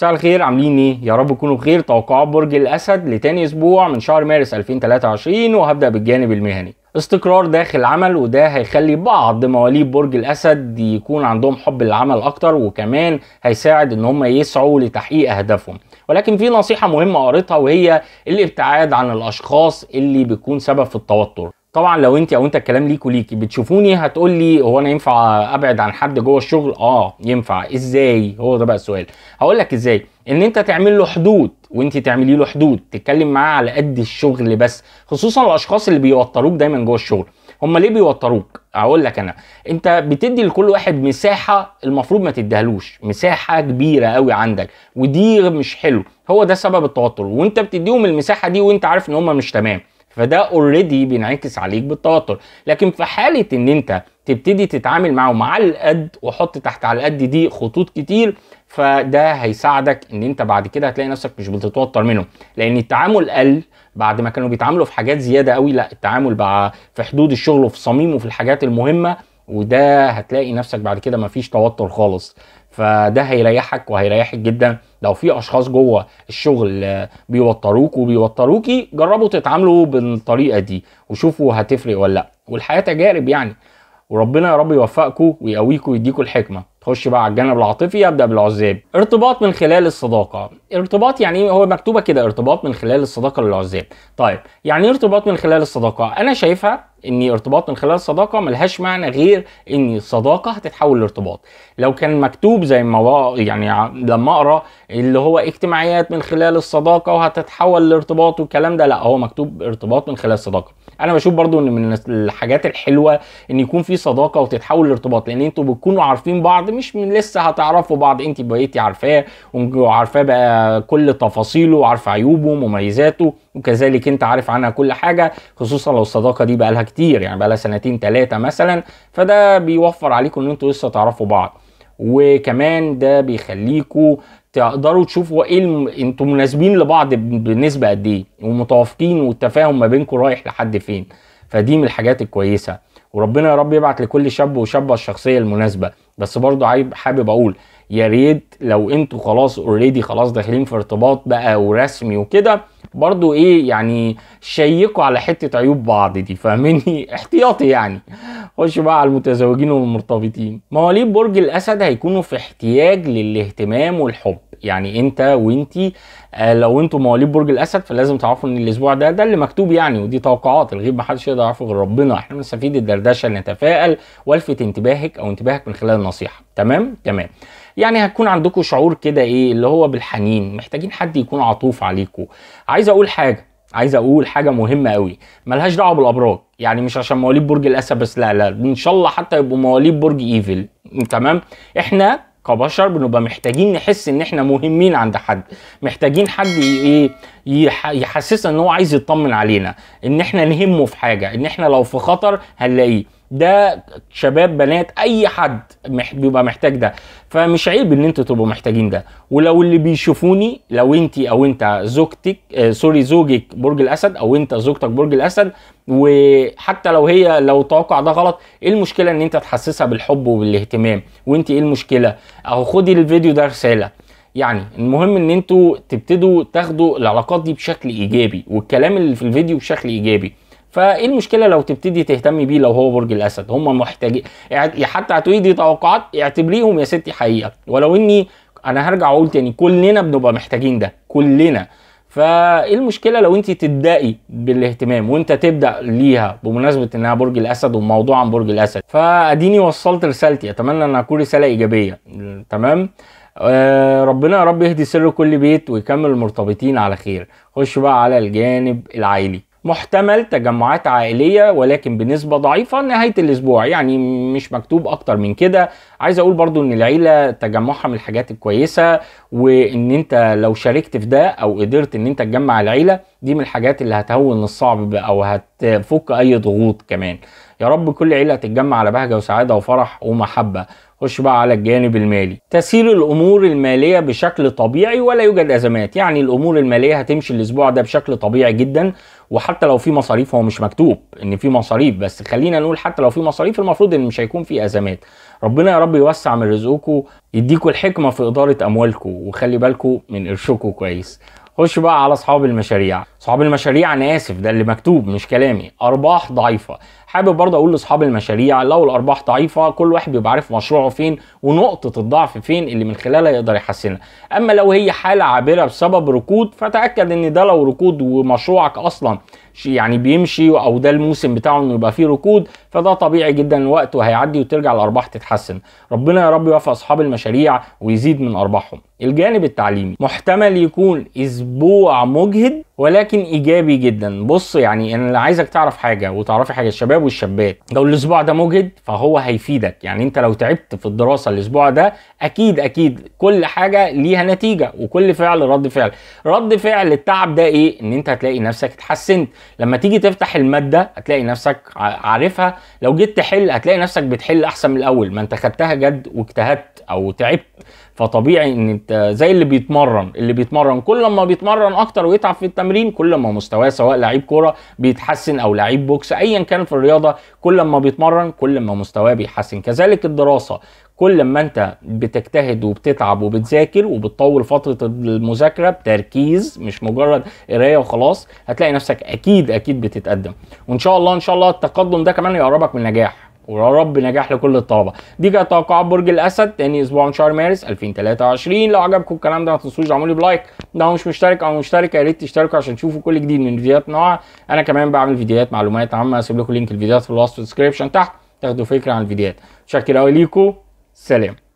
مساء الخير عاملين ايه؟ يا رب تكونوا بخير توقعات برج الاسد لتاني اسبوع من شهر مارس 2023 وهبدا بالجانب المهني. استقرار داخل العمل وده هيخلي بعض مواليد برج الاسد يكون عندهم حب للعمل اكتر وكمان هيساعد ان هم يسعوا لتحقيق اهدافهم ولكن في نصيحه مهمه قريتها وهي الابتعاد عن الاشخاص اللي بتكون سبب في التوتر طبعا لو انت او انت الكلام ليك وليكي بتشوفوني هتقول لي هو انا ينفع ابعد عن حد جوه الشغل اه ينفع ازاي هو ده بقى السؤال هقول لك ازاي ان انت تعمل له حدود وانت تعملي له حدود تتكلم معاه على قد الشغل بس خصوصا الاشخاص اللي بيوتروك دايما جوه الشغل هم ليه بيوتروك اقول لك انا انت بتدي لكل واحد مساحه المفروض ما تديهالوش مساحه كبيره قوي عندك ودي مش حلو هو ده سبب التوتر وانت بتديهم المساحه دي وانت عارف ان هم مش تمام فده اوريدي بينعكس عليك بالتوتر لكن في حاله ان انت تبتدي تتعامل معه مع القد وحط تحت على القد دي خطوط كتير فده هيساعدك ان انت بعد كده هتلاقي نفسك مش بتتوتر منه لان التعامل قل بعد ما كانوا بيتعاملوا في حاجات زياده قوي لا التعامل بقى في حدود الشغل وفي صميمه في الحاجات المهمه وده هتلاقي نفسك بعد كده مفيش توتر خالص فده هيريحك وهيريحك جدا لو في اشخاص جوه الشغل بيوتروك وبيوتروكي جربوا تتعاملوا بالطريقه دي وشوفوا هتفرق ولا لا والحياه تجارب يعني وربنا يا رب يوفقكم ويقويكم ويديكم الحكمه تخش بقى على الجانب العاطفي ابدا بالعزاب ارتباط من خلال الصداقه ارتباط يعني هو مكتوبه كده ارتباط من خلال الصداقه للعزاب طيب يعني إيه ارتباط من خلال الصداقه انا شايفها ان ارتباط من خلال الصداقه ملهاش معنى غير ان الصداقه هتتحول لارتباط لو كان مكتوب زي ما يعني لما اقرا اللي هو اجتماعيات من خلال الصداقه وهتتحول لارتباط والكلام ده لا هو مكتوب ارتباط من خلال الصداقه انا بشوف برضو ان من الحاجات الحلوه ان يكون في صداقه وتتحول لارتباط لان انتوا بتكونوا عارفين بعض مش من لسه هتعرفوا بعض انت بقيتي عارفاه وعارفاه بقى كل تفاصيله وعارفه عيوبه ومميزاته وكذلك انت عارف عنها كل حاجه خصوصا لو الصداقه دي بقالها كتير يعني بقالها سنتين ثلاثه مثلا فده بيوفر عليكم ان انتوا لسه تعرفوا بعض وكمان ده بيخليكم تقدروا تشوفوا ايه انتوا مناسبين لبعض بالنسبه قد ايه ومتوافقين والتفاهم ما بينكم رايح لحد فين فدي من الحاجات الكويسه وربنا يا رب يبعت لكل شاب وشابه الشخصيه المناسبه بس برضو حابب اقول يا ريت لو انتوا خلاص اوريدي خلاص داخلين في ارتباط بقى ورسمي وكده برضو ايه يعني شيكوا على حته عيوب بعض دي فاهميني احتياطي يعني خش بقى على المتزوجين والمرتبطين مواليد برج الاسد هيكونوا في احتياج للاهتمام والحب يعني انت وانتي آه، لو انتوا مواليد برج الاسد فلازم تعرفوا ان الاسبوع ده ده اللي مكتوب يعني ودي توقعات الغيب ما حدش يقدر يعرفه غير ربنا احنا بنستفيد الدردشه نتفائل والفت انتباهك او انتباهك من خلال النصيحه تمام تمام يعني هتكون عندكم شعور كده ايه اللي هو بالحنين محتاجين حد يكون عطوف عليكم عايز اقول حاجه عايز اقول حاجه مهمه قوي ملهاش دعوه بالابراج يعني مش عشان مواليد برج الاسد بس لا لا ان شاء الله حتى يبقوا مواليد برج ايفل تمام احنا كبشر بنبقى محتاجين نحس ان احنا مهمين عند حد محتاجين حد ايه يحسسنا ان هو عايز يطمن علينا ان احنا نهمه في حاجه ان احنا لو في خطر هنلاقيه ده شباب بنات اي حد بيبقى محتاج ده فمش عيب ان انتوا تبقوا محتاجين ده ولو اللي بيشوفوني لو انت او انت زوجتك آه سوري زوجك برج الاسد او انت زوجتك برج الاسد وحتى لو هي لو توقع ده غلط ايه المشكله ان انت تحسسها بالحب وبالاهتمام وانت ايه المشكله اهو خدي الفيديو ده رساله يعني المهم ان انتوا تبتدوا تاخدوا العلاقات دي بشكل ايجابي والكلام اللي في الفيديو بشكل ايجابي فايه المشكله لو تبتدي تهتمي بيه لو هو برج الاسد هم محتاجين حتى هتؤدي توقعات اعتبريهم يا ستي حقيقه ولو اني انا هرجع اقول تاني كلنا بنبقى محتاجين ده كلنا فايه المشكله لو انت تبداي بالاهتمام وانت تبدا ليها بمناسبه انها برج الاسد وموضوع عن برج الاسد فاديني وصلت رسالتي اتمنى انها تكون رساله ايجابيه تمام آه ربنا يا رب يهدي سر كل بيت ويكمل المرتبطين على خير خش بقى على الجانب العائلي محتمل تجمعات عائلية ولكن بنسبة ضعيفة نهاية الأسبوع يعني مش مكتوب أكتر من كده عايز أقول برضو إن العيلة تجمعها من الحاجات الكويسة وإن أنت لو شاركت في ده أو قدرت إن أنت تجمع العيلة دي من الحاجات اللي هتهون الصعب او هتفك اي ضغوط كمان يا رب كل عيله تتجمع على بهجه وسعاده وفرح ومحبه خش بقى على الجانب المالي تسير الامور الماليه بشكل طبيعي ولا يوجد ازمات يعني الامور الماليه هتمشي الاسبوع ده بشكل طبيعي جدا وحتى لو في مصاريف هو مش مكتوب ان في مصاريف بس خلينا نقول حتى لو في مصاريف المفروض ان مش هيكون في ازمات ربنا يا رب يوسع من رزقكم يديكم الحكمه في اداره اموالكم وخلي بالكم من قرشكم كويس خش بقى على اصحاب المشاريع اصحاب المشاريع انا اسف ده اللي مكتوب مش كلامي ارباح ضعيفه حابب برضه اقول لاصحاب المشاريع لو الارباح ضعيفه كل واحد بيبقى عارف مشروعه فين ونقطه الضعف فين اللي من خلالها يقدر يحسنها اما لو هي حاله عابره بسبب ركود فتاكد ان ده لو ركود ومشروعك اصلا يعني بيمشي او ده الموسم بتاعه انه يبقى فيه ركود فده طبيعي جدا الوقت وهيعدي وترجع الارباح تتحسن ربنا يا رب يوفق اصحاب المشاريع ويزيد من ارباحهم الجانب التعليمي محتمل يكون اسبوع مجهد ولكن ايجابي جدا بص يعني انا عايزك تعرف حاجه وتعرفي حاجه الشباب والشابات لو الاسبوع ده مجهد فهو هيفيدك يعني انت لو تعبت في الدراسه الاسبوع ده اكيد اكيد كل حاجه ليها نتيجه وكل فعل رد فعل رد فعل التعب ده ايه ان انت هتلاقي نفسك اتحسنت لما تيجي تفتح الماده هتلاقي نفسك عارفها لو جيت تحل هتلاقي نفسك بتحل احسن من الاول ما انت خدتها جد واجتهدت او تعبت فطبيعي ان انت زي اللي بيتمرن اللي بيتمرن كل ما بيتمرن اكتر ويتعب في التمرين التمرين كل ما مستواه سواء لعيب كوره بيتحسن او لعيب بوكس ايا كان في الرياضه كل ما بيتمرن كل ما مستواه بيحسن كذلك الدراسه كل ما انت بتجتهد وبتتعب وبتذاكر وبتطول فتره المذاكره بتركيز مش مجرد قرايه وخلاص هتلاقي نفسك اكيد اكيد بتتقدم وان شاء الله ان شاء الله التقدم ده كمان يقربك من النجاح ويا رب نجاح لكل الطلبه دي كانت توقعات برج الاسد تاني اسبوع من شهر مارس 2023 لو عجبكم الكلام ده ما تنسوش تعملوا لي بلايك لو مش مشترك او مشترك يا ريت تشتركوا عشان تشوفوا كل جديد من فيديوهات نوع انا كمان بعمل فيديوهات معلومات عامه هسيب لكم لينك الفيديوهات في الوصف والديسكربشن تحت تاخدوا فكره عن الفيديوهات شكرا قوي ليكم سلام